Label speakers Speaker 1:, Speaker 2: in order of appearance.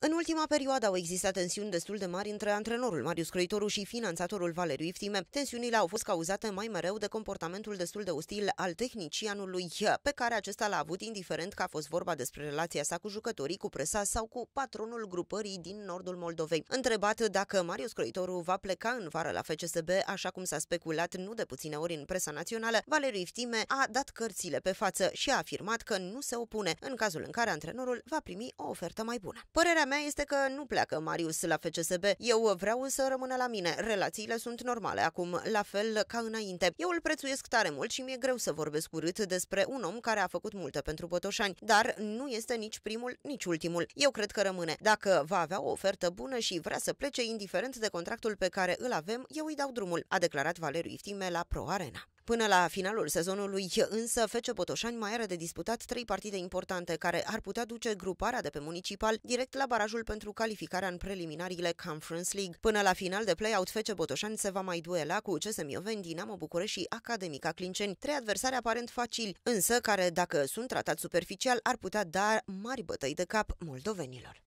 Speaker 1: În ultima perioadă au existat tensiuni destul de mari între antrenorul Marius Croitoru și finanțatorul Valeriu Iftime. Tensiunile au fost cauzate mai mereu de comportamentul destul de ostil al tehnicianului, pe care acesta l-a avut indiferent că a fost vorba despre relația sa cu jucătorii, cu presa sau cu patronul grupării din nordul Moldovei. Întrebat dacă Marius Croitoru va pleca în vară la FCSB, așa cum s-a speculat nu de puține ori în presa națională, Valeriu Iftime a dat cărțile pe față și a afirmat că nu se opune în cazul în care antrenorul va primi o ofertă mai bună. Părerea mea este că nu pleacă Marius la FCSB. Eu vreau să rămână la mine. Relațiile sunt normale acum, la fel ca înainte. Eu îl prețuiesc tare mult și mi-e greu să vorbesc urât despre un om care a făcut multe pentru Botoșani, dar nu este nici primul, nici ultimul. Eu cred că rămâne. Dacă va avea o ofertă bună și vrea să plece, indiferent de contractul pe care îl avem, eu îi dau drumul, a declarat Valeriu Iftime la Pro Arena. Până la finalul sezonului, însă, FC Botoșani mai are de disputat trei partide importante care ar putea duce gruparea de pe municipal direct la barajul pentru calificarea în preliminariile Conference League. Până la final de play-out, FC Botoșani se va mai duela cu CSM Mioveni, Dinamo București și Academica Clinceni, trei adversari aparent facili, însă care, dacă sunt tratat superficial, ar putea da mari bătăi de cap moldovenilor.